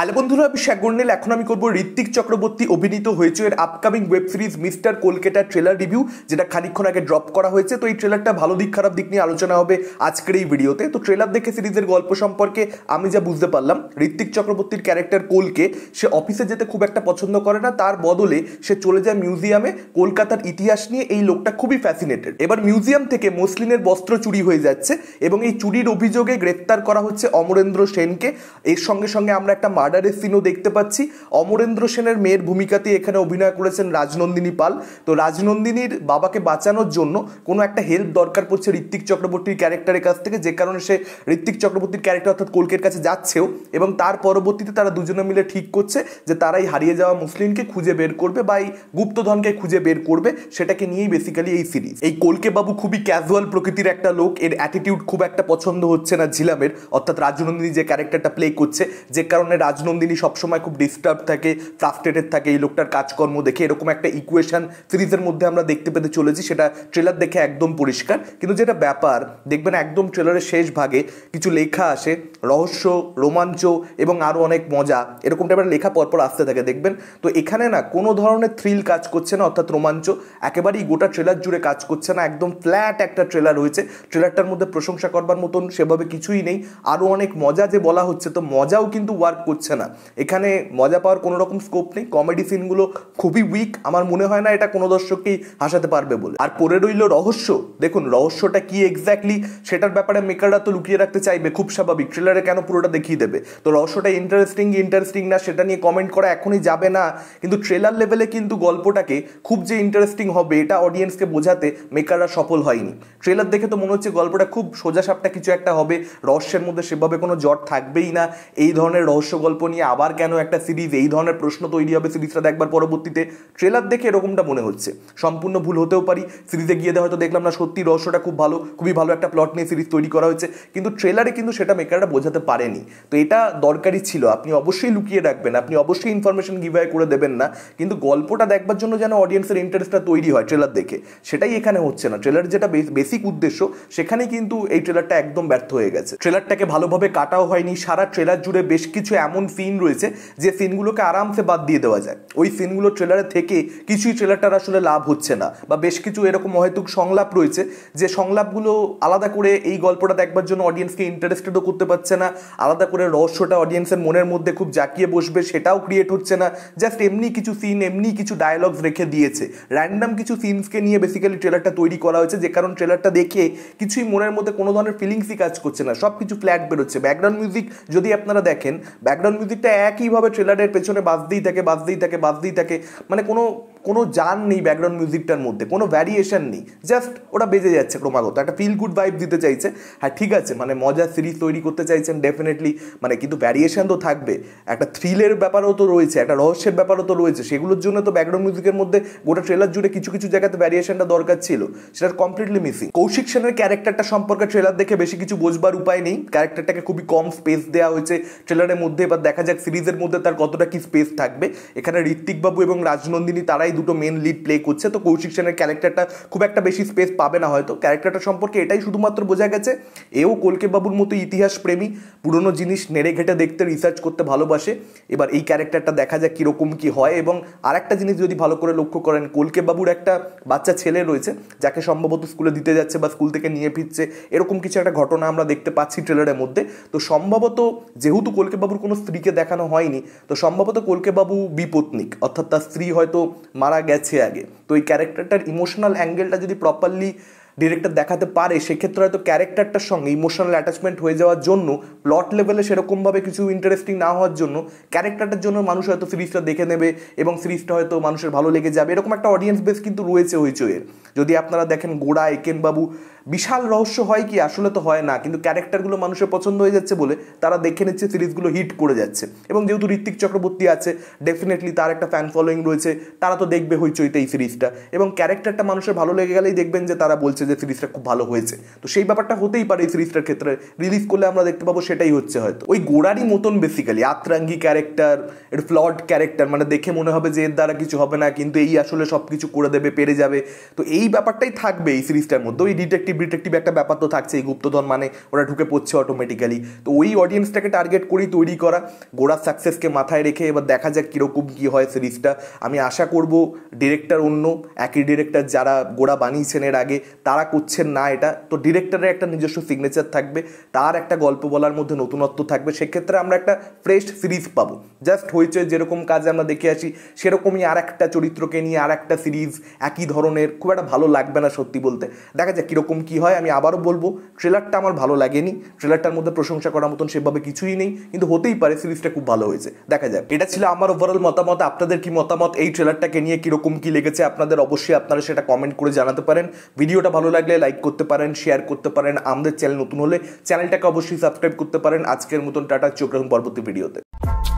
hello বন্ধুরা আমি গন্ডেল এখন আমি করবো ঋত্বিক চক্রবর্তী অভিনীত হয়েছে এর আপকামিং ওয়েব সিরিজ মিস্টার কলকাতার ট্রেলার রিভিউ যেটা খানিক্ষণ আগে ড্রপ করা হয়েছে তো এই ট্রেলারটা ভালো দিক খারাপ দিক নিয়ে আলোচনা হবে আজকের এই ভিডিওতে তো ট্রেলার দেখে সিরিজের গল্প সম্পর্কে আমি যা বুঝতে পারলাম ঋত্বিক চক্রবর্তীর ক্যারেক্টার কোলকে সে অফিসে যেতে খুব একটা পছন্দ করে না তার বদলে সে চলে যায় মিউজিয়ামে কলকাতার ইতিহাস নিয়ে এই লোকটা খুবই ফ্যাসিনেটেড এবার মিউজিয়াম থেকে মুসলিনের বস্ত্র চুরি হয়ে যাচ্ছে এবং এই চুরির অভিযোগে গ্রেপ্তার করা হচ্ছে অমরেন্দ্র সেনকে এর সঙ্গে সঙ্গে আমরা একটা মার্ডারের সিনও দেখতে পাচ্ছি অমরেন্দ্র সেনের মেয়ের ভূমিকাতে এখানে অভিনয় করেছেন রাজনন্দিনী পাল তো রাজনন্দিনীর বাবাকে বাঁচানোর জন্য কোনো একটা হেল্প দরকার পড়ছে ঋত্বিক চক্রবর্তীর ক্যারেক্টারের কাছ থেকে যে কারণে সে ঋত্বিক চক্রবর্তীর ক্যারেক্টার অর্থাৎ কলকের কাছে যাচ্ছেও এবং তার পরবর্তীতে তারা দুজনে মিলে ঠিক করছে যে তারাই হারিয়ে যাওয়া মুসলিমকে খুঁজে বের করবে বা এই গুপ্তধনকে খুঁজে বের করবে সেটাকে নিয়েই বেসিক্যালি এই সিরিজ এই কলকে বাবু খুবই ক্যাজুয়াল প্রকৃতির একটা লোক এর অ্যাটিটিউড খুব একটা পছন্দ হচ্ছে না ঝিলামের অর্থাৎ রাজনন্দিনী যে ক্যারেক্টারটা প্লে করছে যে কারণে রাজ রাজনন্দিনী সবসময় খুব ডিস্টার্ব থাকে ফ্রাস্ট্রেটেড থাকে এই লোকটার কাজকর্ম দেখে এরকম একটা ইকুয়েশন সিরিজের মধ্যে আমরা দেখতে পেতে চলেছি সেটা ট্রেলার দেখে একদম পরিষ্কার কিন্তু যেটা ব্যাপার দেখবেন একদম ট্রেলারের শেষ ভাগে কিছু লেখা আসে রহস্য রোমাঞ্চ এবং আরও অনেক মজা এরকম টাইপের লেখা পরপর আসতে থাকে দেখবেন তো এখানে না কোনো ধরনের থ্রিল কাজ করছে না অর্থাৎ রোমাঞ্চ একেবারেই গোটা ট্রেলার জুড়ে কাজ করছে না একদম ফ্ল্যাট একটা ট্রেলার হয়েছে ট্রেলারটার মধ্যে প্রশংসা করবার মতন সেভাবে কিছুই নেই আরও অনেক মজা যে বলা হচ্ছে তো মজাও কিন্তু ওয়ার্ক করছে হচ্ছে না এখানে মজা পাওয়ার কোনো রকম স্কোপ নেই কমেডি সিনগুলো খুবই উইক আমার মনে হয় না এটা কোনো দর্শককেই হাসাতে পারবে বলে আর পরে রইল রহস্য দেখুন রহস্যটা কি এক্স্যাক্টলি সেটার ব্যাপারে মেকাররা তো লুকিয়ে রাখতে চাইবে খুব স্বাভাবিক ট্রেলারে কেন পুরোটা দেখিয়ে দেবে তো রহস্যটা ইন্টারেস্টিং ইন্টারেস্টিং না সেটা নিয়ে কমেন্ট করা এখনই যাবে না কিন্তু ট্রেলার লেভেলে কিন্তু গল্পটাকে খুব যে ইন্টারেস্টিং হবে এটা অডিয়েন্সকে বোঝাতে মেকাররা সফল হয়নি ট্রেলার দেখে তো মনে হচ্ছে গল্পটা খুব সোজাসাপটা কিছু একটা হবে রহস্যের মধ্যে সেভাবে কোনো জট থাকবেই না এই ধরনের রহস্য গল্প নিয়ে আবার কেন একটা সিরিজ এই ধরনের প্রশ্ন তৈরি হবে সিরিজটা দেখবার পরবর্তীতে ট্রেলার দেখে এরকমটা মনে হচ্ছে সম্পূর্ণ ভুল হতেও পারি সিরিজে গিয়ে হয়তো দেখলাম না সত্যি রহস্যটা খুব ভালো খুবই ভালো একটা প্লট নিয়ে সিরিজ তৈরি করা হয়েছে কিন্তু ট্রেলারে কিন্তু সেটা মেকাররা বোঝাতে পারেনি তো এটা দরকারি ছিল আপনি অবশ্যই লুকিয়ে রাখবেন আপনি অবশ্যই ইনফরমেশন গিভ করে দেবেন না কিন্তু গল্পটা দেখবার জন্য যেন অডিয়েন্সের ইন্টারেস্টটা তৈরি হয় ট্রেলার দেখে সেটাই এখানে হচ্ছে না ট্রেলার যেটা বেসিক উদ্দেশ্য সেখানে কিন্তু এই ট্রেলারটা একদম ব্যর্থ হয়ে গেছে ট্রেলারটাকে ভালোভাবে কাটাও হয়নি সারা ট্রেলার জুড়ে বেশ কিছু এমন এমন সিন রয়েছে যে ফিনগুলোকে আরামসে বাদ দিয়ে দেওয়া যায় ওই ফিনগুলো ট্রেলারে থেকে কিছুই ট্রেলারটার আসলে লাভ হচ্ছে না বা বেশ কিছু এরকম অহেতুক সংলাপ রয়েছে যে সংলাপগুলো আলাদা করে এই গল্পটা দেখবার জন্য অডিয়েন্সকে ইন্টারেস্টেডও করতে পারছে না আলাদা করে রহস্যটা অডিয়েন্সের মনের মধ্যে খুব জাঁকিয়ে বসবে সেটাও ক্রিয়েট হচ্ছে না জাস্ট এমনি কিছু সিন এমনি কিছু ডায়ালগস রেখে দিয়েছে র্যান্ডাম কিছু সিনসকে নিয়ে বেসিক্যালি ট্রেলারটা তৈরি করা হয়েছে যে কারণ ট্রেলারটা দেখে কিছুই মনের মধ্যে কোনো ধরনের ফিলিংসই কাজ করছে না সব কিছু ফ্ল্যাট বেরোচ্ছে ব্যাকগ্রাউন্ড মিউজিক যদি আপনারা দেখেন ব্যাকগ্রাউন্ড ব্যাকগ্রাউন্ড মিউজিকটা একইভাবে ট্রেলারের পেছনে বাজতেই থাকে বাজতেই থাকে বাজতেই থাকে মানে কোনো কোনো যান নেই ব্যাকগ্রাউন্ড মিউজিকটার মধ্যে কোনো ভ্যারিয়েশন নেই জাস্ট ওটা বেজে যাচ্ছে ক্রমাগত একটা ফিল গুড ভাইব দিতে চাইছে হ্যাঁ ঠিক আছে মানে মজার সিরিজ তৈরি করতে চাইছেন ডেফিনেটলি মানে কিন্তু ভ্যারিয়েশন তো থাকবে একটা থ্রিলের ব্যাপারও তো রয়েছে একটা রহস্যের ব্যাপারও তো রয়েছে সেগুলোর জন্য তো ব্যাকগ্রাউন্ড মিউজিকের মধ্যে গোটা ট্রেলার জুড়ে কিছু কিছু জায়গাতে ভ্যারিয়েশনটা দরকার ছিল সেটা কমপ্লিটলি মিসিং কৌশিক সেনের ক্যারেক্টারটা সম্পর্কে ট্রেলার দেখে বেশি কিছু বোঝবার উপায় নেই ক্যারেক্টারটাকে খুবই কম স্পেস দেওয়া হয়েছে ট্রেলারের মধ্যে বা দেখা যাক সিরিজের মধ্যে তার কতটা কি স্পেস থাকবে এখানে ঋত্বিকবাবু এবং রাজনন্দিনী তারাই তারাই দুটো মেন লিড প্লে করছে তো কৌশিক সেনের ক্যারেক্টারটা খুব একটা বেশি স্পেস পাবে না হয়তো ক্যারেক্টারটা সম্পর্কে এটাই শুধুমাত্র বোঝা গেছে এও কলকেবাবুর মতো ইতিহাস প্রেমী পুরনো জিনিস নেড়ে ঘেটে দেখতে রিসার্চ করতে ভালোবাসে এবার এই ক্যারেক্টারটা দেখা যাক কীরকম কী হয় এবং আরেকটা জিনিস যদি ভালো করে লক্ষ্য করেন কলকেবাবুর একটা বাচ্চা ছেলে রয়েছে যাকে সম্ভবত স্কুলে দিতে যাচ্ছে বা স্কুল থেকে নিয়ে ফিরছে এরকম কিছু একটা ঘটনা আমরা দেখতে পাচ্ছি ট্রেলারের মধ্যে তো সম্ভবত যেহেতু কলকেবাবুর কোনো স্ত্রীকে দেখানো হয়নি তো সম্ভবত কলকেবাবু বিপত্নিক অর্থাৎ তার স্ত্রী হয়তো মারা গেছে আগে তো এই ক্যারেক্টারটার ইমোশনাল অ্যাঙ্গেলটা যদি প্রপারলি ডিরেক্টর দেখাতে পারে সেক্ষেত্রে হয়তো ক্যারেক্টারটার সঙ্গে ইমোশনাল অ্যাটাচমেন্ট হয়ে যাওয়ার জন্য প্লট লেভেলে সেরকমভাবে কিছু ইন্টারেস্টিং না হওয়ার জন্য ক্যারেক্টারটার জন্য মানুষ হয়তো সিরিজটা দেখে নেবে এবং সিরিজটা হয়তো মানুষের ভালো লেগে যাবে এরকম একটা অডিয়েন্স বেস কিন্তু রয়েছে হইচইয়ের যদি আপনারা দেখেন গোড়া একেনবাবু বিশাল রহস্য হয় কি আসলে তো হয় না কিন্তু ক্যারেক্টারগুলো মানুষের পছন্দ হয়ে যাচ্ছে বলে তারা দেখে নিচ্ছে সিরিজগুলো হিট করে যাচ্ছে এবং যেহেতু ঋত্বিক চক্রবর্তী আছে ডেফিনেটলি তার একটা ফ্যান ফলোয়িং রয়েছে তারা তো দেখবে হইচইতে এই সিরিজটা এবং ক্যারেক্টারটা মানুষের ভালো লেগে গেলেই দেখবেন যে তারা বলছে যে সিরিজটা খুব ভালো হয়েছে তো সেই ব্যাপারটা হতেই পারে এই সিরিজটার ক্ষেত্রে রিলিজ করলে আমরা দেখতে পাবো সেটাই হচ্ছে হয়তো ওই গোড়ারই মতন বেসিক্যালি আত্রাঙ্গি ক্যারেক্টার এর ফ্লড ক্যারেক্টার মানে দেখে মনে হবে যে এর দ্বারা কিছু হবে না কিন্তু এই আসলে সব কিছু করে দেবে পেরে যাবে তো এই ব্যাপারটাই থাকবে এই সিরিজটার মধ্যে ওই ডিটেকটিভ ডিটেকটিভ একটা ব্যাপার তো থাকছে এই গুপ্তধন মানে ওরা ঢুকে পড়ছে অটোমেটিক্যালি তো ওই অডিয়েন্সটাকে টার্গেট করেই তৈরি করা গোড়ার সাকসেসকে মাথায় রেখে এবার দেখা যাক কীরকম কী হয় সিরিজটা আমি আশা করব ডিরেক্টর অন্য একই ডিরেক্টর যারা গোড়া বানিয়েছেন এর আগে তারা করছেন না এটা তো ডিরেক্টরের একটা নিজস্ব সিগনেচার থাকবে তার একটা গল্প বলার মধ্যে নতুনত্ব থাকবে সেক্ষেত্রে আমরা একটা ফ্রেশ সিরিজ পাবো জাস্ট হয়েছে যেরকম কাজ আমরা দেখে আসি সেরকমই আর একটা চরিত্রকে নিয়ে আর একটা সিরিজ একই ধরনের খুব একটা ভালো লাগবে না সত্যি বলতে দেখা যাক কীরকম কি হয় আমি আবারও বলবো ট্রেলারটা আমার ভালো লাগেনি ট্রেলারটার মধ্যে প্রশংসা করার মতন সেভাবে কিছুই নেই কিন্তু হতেই পারে সিরিজটা খুব ভালো হয়েছে দেখা যাক এটা ছিল আমার ওভারঅল মতামত আপনাদের কি মতামত এই ট্রেলারটাকে নিয়ে কিরকম কি লেগেছে আপনাদের অবশ্যই আপনারা সেটা কমেন্ট করে জানাতে পারেন ভিডিওটা ভালো লাগলে লাইক করতে পারেন শেয়ার করতে পারেন আমাদের চ্যানেল নতুন হলে চ্যানেলটাকে অবশ্যই সাবস্ক্রাইব করতে পারেন আজকের মতন টাটা চোখ রাখুন পরবর্তী ভিডিওতে